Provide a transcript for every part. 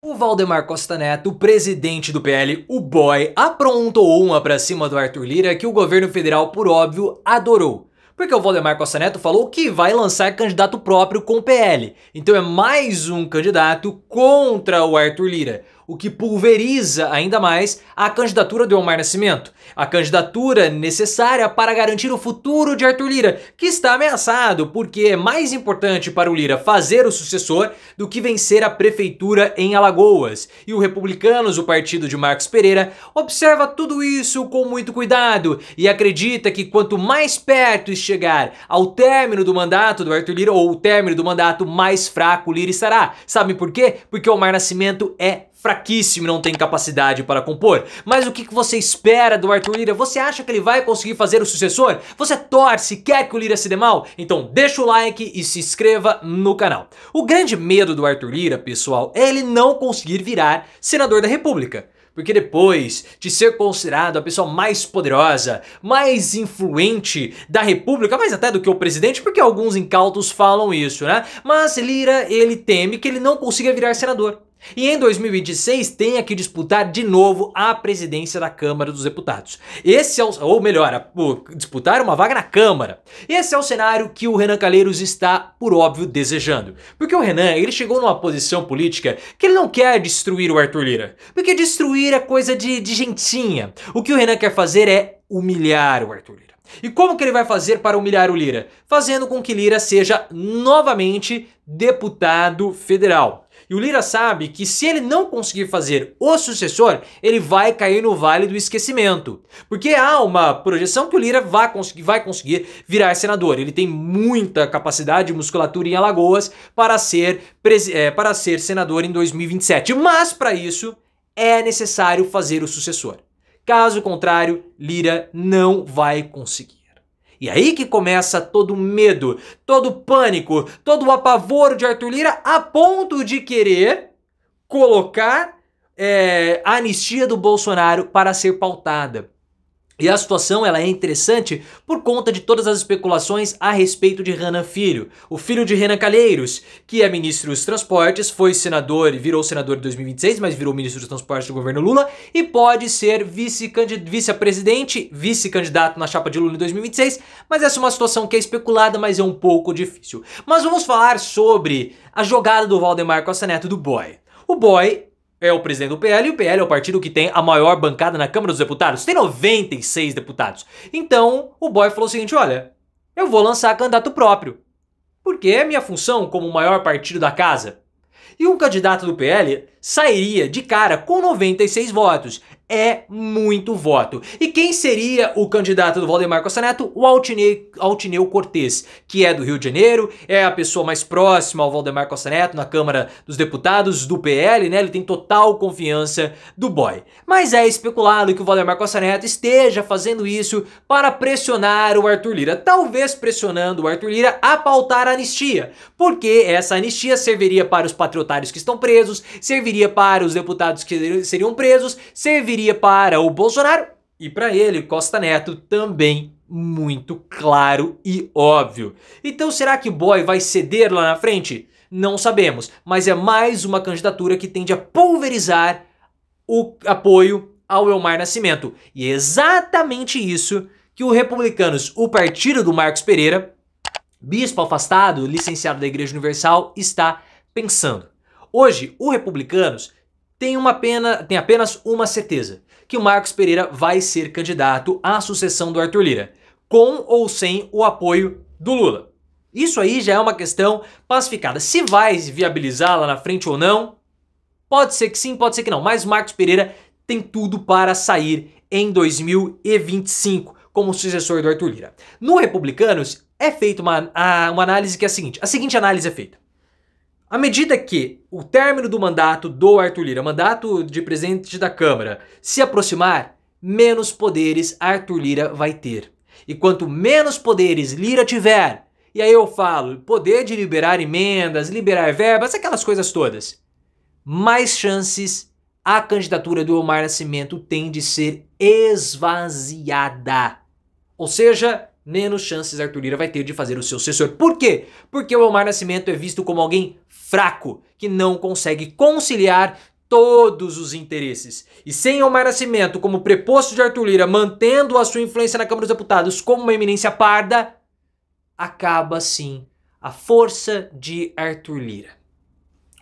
O Valdemar Costa Neto, presidente do PL, o boy, aprontou uma pra cima do Arthur Lira que o governo federal, por óbvio, adorou. Porque o Valdemar Costa Neto falou que vai lançar candidato próprio com o PL. Então é mais um candidato contra o Arthur Lira o que pulveriza ainda mais a candidatura do Elmar Nascimento. A candidatura necessária para garantir o futuro de Arthur Lira, que está ameaçado porque é mais importante para o Lira fazer o sucessor do que vencer a prefeitura em Alagoas. E o Republicanos, o partido de Marcos Pereira, observa tudo isso com muito cuidado e acredita que quanto mais perto chegar ao término do mandato do Arthur Lira ou o término do mandato, mais fraco o Lira estará. Sabe por quê? Porque Omar Nascimento é fraquíssimo e não tem capacidade para compor. Mas o que você espera do Arthur Lira? Você acha que ele vai conseguir fazer o sucessor? Você torce, quer que o Lira se dê mal? Então deixa o like e se inscreva no canal. O grande medo do Arthur Lira, pessoal, é ele não conseguir virar senador da república. Porque depois de ser considerado a pessoa mais poderosa, mais influente da república, mais até do que o presidente, porque alguns incautos falam isso, né? Mas Lira, ele teme que ele não consiga virar senador. E em 2026 tenha que disputar de novo a presidência da Câmara dos Deputados. Esse é o, ou melhor, disputar uma vaga na Câmara. Esse é o cenário que o Renan Calheiros está, por óbvio, desejando. Porque o Renan, ele chegou numa posição política que ele não quer destruir o Arthur Lira. Porque destruir é coisa de, de gentinha. O que o Renan quer fazer é humilhar o Arthur Lira. E como que ele vai fazer para humilhar o Lira? Fazendo com que Lira seja novamente deputado federal. E o Lira sabe que se ele não conseguir fazer o sucessor, ele vai cair no vale do esquecimento. Porque há uma projeção que o Lira vai conseguir, vai conseguir virar senador. Ele tem muita capacidade, musculatura em Alagoas para ser, é, para ser senador em 2027. Mas para isso é necessário fazer o sucessor. Caso contrário, Lira não vai conseguir. E é aí que começa todo o medo, todo o pânico, todo o apavoro de Arthur Lira a ponto de querer colocar é, a anistia do Bolsonaro para ser pautada. E a situação ela é interessante por conta de todas as especulações a respeito de Renan Filho, o filho de Renan Calheiros, que é ministro dos Transportes, foi senador e virou senador em 2026, mas virou ministro dos Transportes do governo Lula e pode ser vice-presidente, vice-candidato na chapa de Lula em 2026, mas essa é uma situação que é especulada, mas é um pouco difícil. Mas vamos falar sobre a jogada do Valdemar Costa Neto do Boy. O Boy é o presidente do PL e o PL é o partido que tem a maior bancada na Câmara dos Deputados. Tem 96 deputados. Então o boy falou o seguinte: olha, eu vou lançar candidato próprio. Porque é minha função como o maior partido da casa. E um candidato do PL sairia de cara com 96 votos é muito voto. E quem seria o candidato do Valdemar Costa Neto? O Altinei, Altineu Cortes, que é do Rio de Janeiro, é a pessoa mais próxima ao Valdemar Costa Neto na Câmara dos Deputados do PL, né? Ele tem total confiança do boy. Mas é especulado que o Valdemar Costa Neto esteja fazendo isso para pressionar o Arthur Lira, talvez pressionando o Arthur Lira a pautar a anistia, porque essa anistia serviria para os patriotários que estão presos, serviria para os deputados que seriam presos, serviria seria para o Bolsonaro e para ele, Costa Neto, também muito claro e óbvio. Então será que o boy vai ceder lá na frente? Não sabemos, mas é mais uma candidatura que tende a pulverizar o apoio ao Elmar Nascimento. E é exatamente isso que o Republicanos, o partido do Marcos Pereira, bispo afastado, licenciado da Igreja Universal, está pensando. Hoje, o Republicanos tem, uma pena, tem apenas uma certeza, que o Marcos Pereira vai ser candidato à sucessão do Arthur Lira, com ou sem o apoio do Lula. Isso aí já é uma questão pacificada. Se vai viabilizar lá na frente ou não, pode ser que sim, pode ser que não, mas Marcos Pereira tem tudo para sair em 2025 como sucessor do Arthur Lira. No Republicanos, é feita uma, uma análise que é a seguinte, a seguinte análise é feita. À medida que o término do mandato do Arthur Lira, mandato de presidente da Câmara, se aproximar, menos poderes Arthur Lira vai ter. E quanto menos poderes Lira tiver, e aí eu falo, poder de liberar emendas, liberar verbas, aquelas coisas todas, mais chances a candidatura do Omar Nascimento tem de ser esvaziada. Ou seja, menos chances Arthur Lira vai ter de fazer o seu sucessor. Por quê? Porque o Elmar Nascimento é visto como alguém fraco, que não consegue conciliar todos os interesses. E sem Omar Nascimento como preposto de Arthur Lira, mantendo a sua influência na Câmara dos Deputados como uma eminência parda, acaba sim a força de Arthur Lira.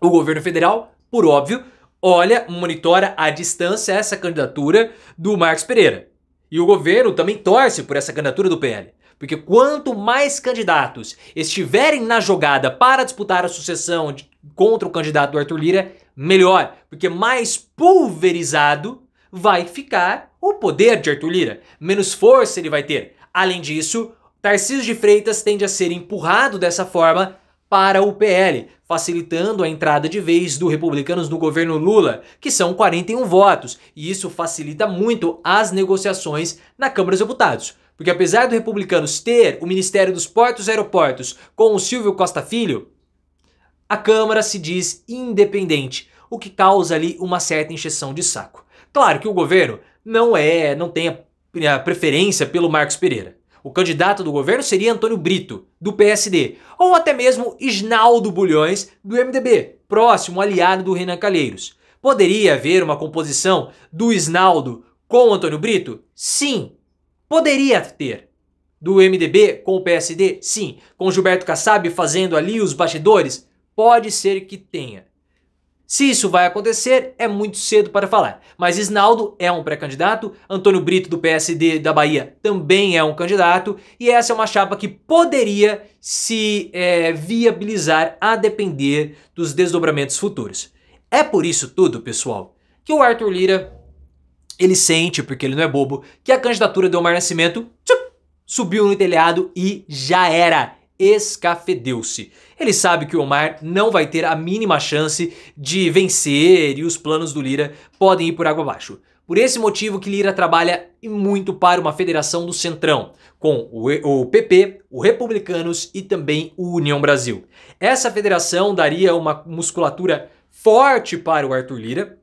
O governo federal, por óbvio, olha, monitora à distância essa candidatura do Marcos Pereira. E o governo também torce por essa candidatura do PL. Porque quanto mais candidatos estiverem na jogada para disputar a sucessão de, contra o candidato do Arthur Lira, melhor. Porque mais pulverizado vai ficar o poder de Arthur Lira. Menos força ele vai ter. Além disso, Tarcísio de Freitas tende a ser empurrado dessa forma para o PL, facilitando a entrada de vez do Republicanos no governo Lula, que são 41 votos, e isso facilita muito as negociações na Câmara dos Deputados. Porque apesar do Republicanos ter o Ministério dos Portos e Aeroportos com o Silvio Costa Filho, a Câmara se diz independente, o que causa ali uma certa injeção de saco. Claro que o governo não é, não tem a preferência pelo Marcos Pereira. O candidato do governo seria Antônio Brito, do PSD, ou até mesmo Isnaldo Bulhões, do MDB, próximo aliado do Renan Calheiros. Poderia haver uma composição do Isnaldo com Antônio Brito? Sim, poderia ter. Do MDB com o PSD? Sim. Com Gilberto Kassab fazendo ali os bastidores? Pode ser que tenha. Se isso vai acontecer, é muito cedo para falar. Mas Isnaldo é um pré-candidato, Antônio Brito do PSD da Bahia também é um candidato, e essa é uma chapa que poderia se é, viabilizar a depender dos desdobramentos futuros. É por isso tudo, pessoal, que o Arthur Lira ele sente, porque ele não é bobo, que a candidatura do Omar Nascimento tchup, subiu no telhado e já era escafedeu-se. Ele sabe que o Omar não vai ter a mínima chance de vencer e os planos do Lira podem ir por água abaixo. Por esse motivo que Lira trabalha muito para uma federação do Centrão, com o PP, o Republicanos e também o União Brasil. Essa federação daria uma musculatura forte para o Arthur Lira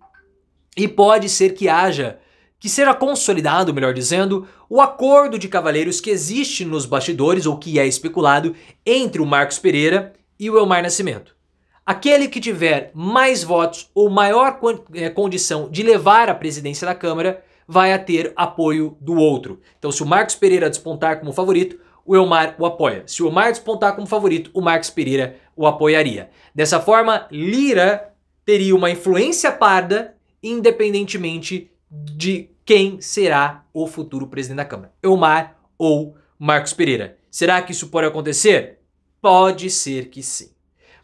e pode ser que haja que será consolidado, melhor dizendo, o acordo de cavalheiros que existe nos bastidores, ou que é especulado, entre o Marcos Pereira e o Elmar Nascimento. Aquele que tiver mais votos ou maior eh, condição de levar a presidência da Câmara vai a ter apoio do outro. Então, se o Marcos Pereira despontar como favorito, o Elmar o apoia. Se o Elmar despontar como favorito, o Marcos Pereira o apoiaria. Dessa forma, Lira teria uma influência parda, independentemente de quem será o futuro presidente da Câmara, Elmar ou Marcos Pereira. Será que isso pode acontecer? Pode ser que sim.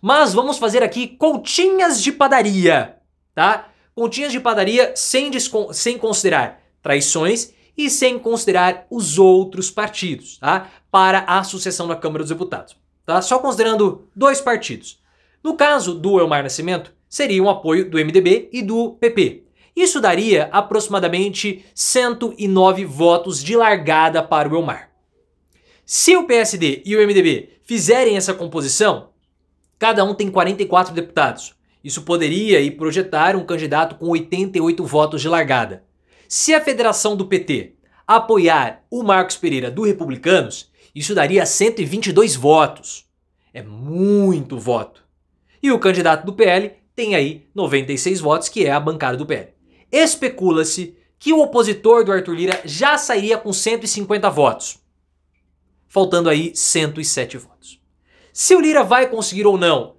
Mas vamos fazer aqui continhas de padaria, tá? Continhas de padaria sem, sem considerar traições e sem considerar os outros partidos, tá? Para a sucessão na Câmara dos Deputados, tá? Só considerando dois partidos. No caso do Elmar Nascimento, seria um apoio do MDB e do PP, isso daria aproximadamente 109 votos de largada para o Elmar. Se o PSD e o MDB fizerem essa composição, cada um tem 44 deputados. Isso poderia e projetar um candidato com 88 votos de largada. Se a federação do PT apoiar o Marcos Pereira do Republicanos, isso daria 122 votos. É muito voto. E o candidato do PL tem aí 96 votos, que é a bancada do PL especula-se que o opositor do Arthur Lira já sairia com 150 votos, faltando aí 107 votos. Se o Lira vai conseguir ou não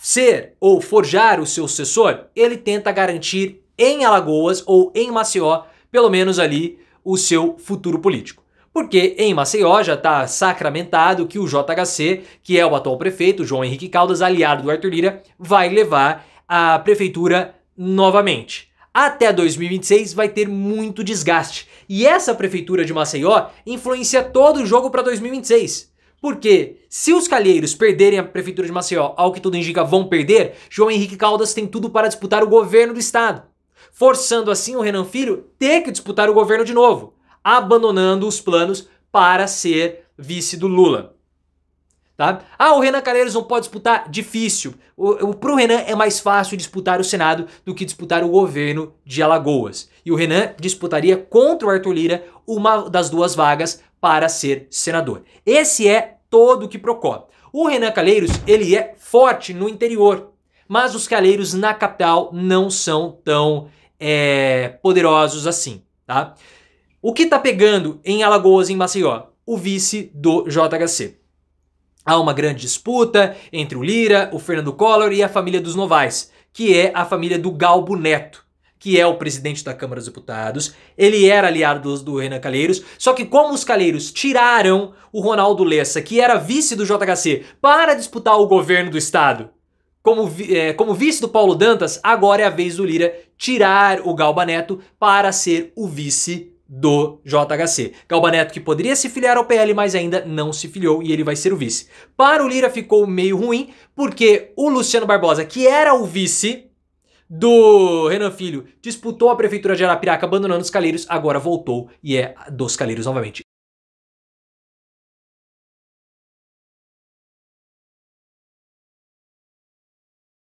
ser ou forjar o seu sucessor, ele tenta garantir em Alagoas ou em Maceió, pelo menos ali, o seu futuro político. Porque em Maceió já está sacramentado que o JHC, que é o atual prefeito, João Henrique Caldas, aliado do Arthur Lira, vai levar a prefeitura novamente até 2026 vai ter muito desgaste. E essa prefeitura de Maceió influencia todo o jogo para 2026. Porque se os Calheiros perderem a prefeitura de Maceió, ao que tudo indica vão perder, João Henrique Caldas tem tudo para disputar o governo do estado, forçando assim o Renan Filho ter que disputar o governo de novo, abandonando os planos para ser vice do Lula. Tá? Ah, o Renan Calheiros não pode disputar? Difícil. Para o Renan é mais fácil disputar o Senado do que disputar o governo de Alagoas. E o Renan disputaria contra o Arthur Lira uma das duas vagas para ser senador. Esse é todo o que procura. O Renan Calheiros, ele é forte no interior, mas os calheiros na capital não são tão é, poderosos assim, tá? O que tá pegando em Alagoas, em Maceió? O vice do JHC. Há uma grande disputa entre o Lira, o Fernando Collor e a família dos Novaes, que é a família do Galbo Neto, que é o presidente da Câmara dos Deputados. Ele era aliado do, do Renan Calheiros, só que como os Calheiros tiraram o Ronaldo Lessa, que era vice do JHC, para disputar o governo do estado, como, é, como vice do Paulo Dantas, agora é a vez do Lira tirar o Galba Neto para ser o vice do JHC. Neto que poderia se filiar ao PL, mas ainda não se filiou e ele vai ser o vice. Para o Lira ficou meio ruim, porque o Luciano Barbosa, que era o vice do Renan Filho, disputou a prefeitura de Arapiraca abandonando os Calheiros, agora voltou e é dos Calheiros novamente.